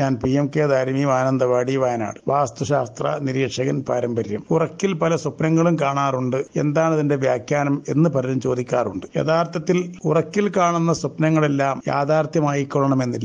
ഞാൻ P M K Darimi Mananthavady Wayanad വാസ്തുശാസ്ത്ര നിരീക്ഷകൻ പാരമ്പര്യം ഉറക്കിൽ പല സ്വപ്നങ്ങളും കാണാറുണ്ട് എന്താണ് ഇതിന്റെ വ്യാഖ്യാനം എന്ന് പലരും ചോദിക്കാറുണ്ട് യഥാർത്ഥത്തിൽ ഉറക്കിൽ കാണുന്ന സ്വപ്നങ്ങളെല്ലാം യാഥാർത്ഥ്യമായിക്കൊള്ളണമെന്നില്ല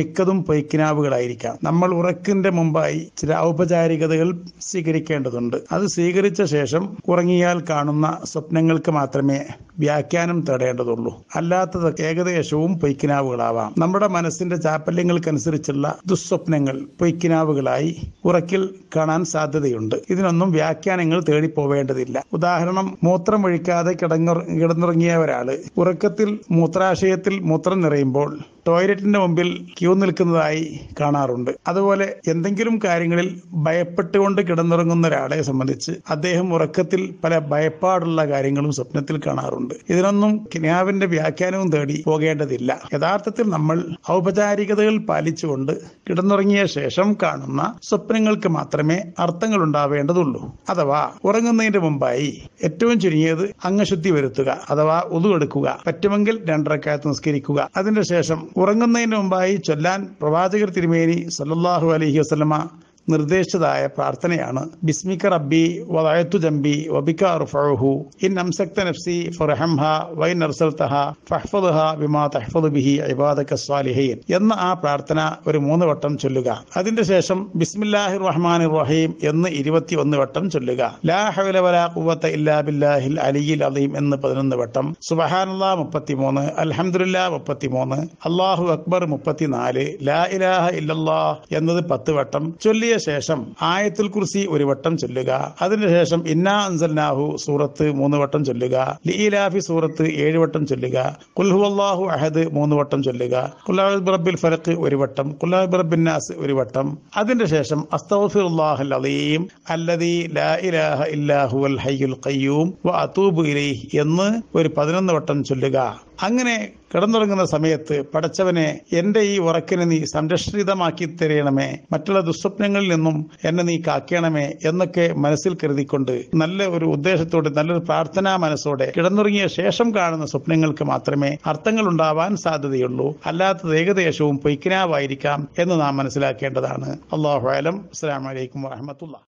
മിക്കതും പൊയ്ക്കിനാവുകളായിരിക്കാം നമ്മൾ ഉറക്കിന്റെ മുമ്പായി ചില ഔപചാരികതകൾ സ്വീകരിക്കേണ്ടതുണ്ട് അത് സ്വീകരിച്ച ശേഷം ഉറങ്ങിയാൽ കാണുന്ന സ്വപ്നങ്ങൾക്ക് മാത്രമേ വ്യാഖ്യാനം തേടേണ്ടതുള്ളൂ അല്ലാത്തത് ഏകദേശവും പൊയ്ക്കിനാവുകളാവാം നമ്മുടെ മനസ്സിന്റെ ചാപ്പല്യങ്ങൾക്കനുസരിച്ചുള്ള ദുസ്വപ്നങ്ങൾ പൊയ്ക്കിനാവുകളായി ഉറക്കിൽ കാണാൻ സാധ്യതയുണ്ട് ഇതിനൊന്നും വ്യാഖ്യാനങ്ങൾ തേടിപ്പോവേണ്ടതില്ല ഉദാഹരണം മൂത്രം ഒഴിക്കാതെ കിടന്നുറങ്ങിയ ഒരാള് ഉറക്കത്തിൽ മൂത്രാശയത്തിൽ മൂത്രം നിറയുമ്പോൾ ടോയ്ലറ്റിന്റെ മുമ്പിൽ ക്യൂ നിൽക്കുന്നതായി കാണാറുണ്ട് അതുപോലെ എന്തെങ്കിലും കാര്യങ്ങളിൽ ഭയപ്പെട്ടുകൊണ്ട് കിടന്നുറങ്ങുന്ന ഒരാളെ സംബന്ധിച്ച് അദ്ദേഹം ഉറക്കത്തിൽ പല ഭയപ്പാടുള്ള കാര്യങ്ങളും സ്വപ്നത്തിൽ കാണാറുണ്ട് ഇതിനൊന്നും കിനാവിന്റെ വ്യാഖ്യാനവും തേടി പോകേണ്ടതില്ല യഥാർത്ഥത്തിൽ നമ്മൾ ഔപചാരികതകൾ പാലിച്ചുകൊണ്ട് കിടന്നുറങ്ങിയ ശേഷം കാണുന്ന സ്വപ്നങ്ങൾക്ക് മാത്രമേ അർത്ഥങ്ങൾ ഉണ്ടാവേണ്ടതുള്ളൂ അഥവാ ഉറങ്ങുന്നതിന്റെ മുമ്പായി ഏറ്റവും ചുരുങ്ങിയത് അംഗശുദ്ധി വരുത്തുക അഥവാ ഒതുവെടുക്കുക പറ്റുമെങ്കിൽ രണ്ടരക്കാലത്ത് നിസ്കരിക്കുക അതിന്റെ ശേഷം ഉറങ്ങുന്നതിന് മുമ്പായി ചൊല്ലാൻ പ്രവാചകർ തിരുമേനി സല്ലാഹു അലഹി വസ്ലമ നിർദ്ദേശിച്ചതായ പ്രാർത്ഥനയാണ് ബിസ്മിക്ക റബ്ബി വദയത്തു ജംബി വബിക്ക റുഫഹു ഇൻ നംസക്ത നഫ്സി ഫുറഹംഹ വൈ നർസൽത്തഹ ഫഹ്ഫദ്ഹ ബിമാ തഹ്ഫദ് ബിഹി ഇബാദക സ്വാലിഹീൻ എന്ന ആ പ്രാർത്ഥന ഒരു മൂന്ന് വട്ടം ചൊല്ലുക അതിന്റെ ശേഷം ബിസ്മില്ലാഹിർ റഹ്മാൻ റഹീം എന്ന് ഇരുപത്തി ഒന്ന് വട്ടം ചൊല്ലുക ലാ ഹൗല വലാ ഖുവത ഇല്ലാ ബില്ലാഹിൽ അലിയിൽ അലീം എന്ന് പതിനൊന്ന് വട്ടം സുബഹാനല്ലാ മുപ്പത്തിമൂന്ന് അൽഹംദുലില്ലാ മുപ്പത്തിമൂന്ന് അള്ളാഹു അക്ബർ മുപ്പത്തിനാല് ലാ ഇലാഹ ഇല്ലാ എന്നത് പത്ത് വട്ടം ചൊല്ലിയ ചൊല്ലിയ ശേഷം ആയത്തുൽ കുർസി ഒരു വട്ടം ചൊല്ലുക അതിനുശേഷം ഇന്നാ അൻസൽനാഹു സൂറത്ത് മൂന്ന് വട്ടം ചൊല്ലുക ലീലാഫി സൂറത്ത് ഏഴ് വട്ടം ചൊല്ലുക കുൽഹുവല്ലാഹു അഹദ് മൂന്ന് വട്ടം ചൊല്ലുക കുല്ലാബിറബിൽ ഫലക്ക് ഒരു വട്ടം നാസ് ഒരു വട്ടം അതിന്റെ ശേഷം അസ്തഫിറുല്ലാഹൽ അലീം ലാ ഇലാഹ ഹയ്യുൽ ഖയ്യൂം വ എന്ന് ഒരു പതിനൊന്ന് വട്ടം ചൊല്ലുക അങ്ങനെ കിടന്നുറങ്ങുന്ന സമയത്ത് പടച്ചവനെ എന്റെ ഈ ഉറക്കിന് നീ സംരക്ഷിതമാക്കി തരയണമേ മറ്റുള്ള ദുസ്വപ്നങ്ങളിൽ നിന്നും എന്നെ നീ കാക്കണമേ എന്നൊക്കെ മനസ്സിൽ കരുതിക്കൊണ്ട് നല്ല ഒരു ഉദ്ദേശത്തോടെ നല്ലൊരു പ്രാർത്ഥനാ മനസ്സോടെ കിടന്നുറങ്ങിയ ശേഷം കാണുന്ന സ്വപ്നങ്ങൾക്ക് മാത്രമേ അർത്ഥങ്ങൾ ഉണ്ടാവാൻ സാധ്യതയുള്ളൂ അല്ലാത്തത് ഏകദേശവും പൊയ്ക്കനാവായിരിക്കാം എന്ന് നാം മനസ്സിലാക്കേണ്ടതാണ് അള്ളാഹു അലം അസ്സാം വലൈക്കും വാഹമത്തുള്ള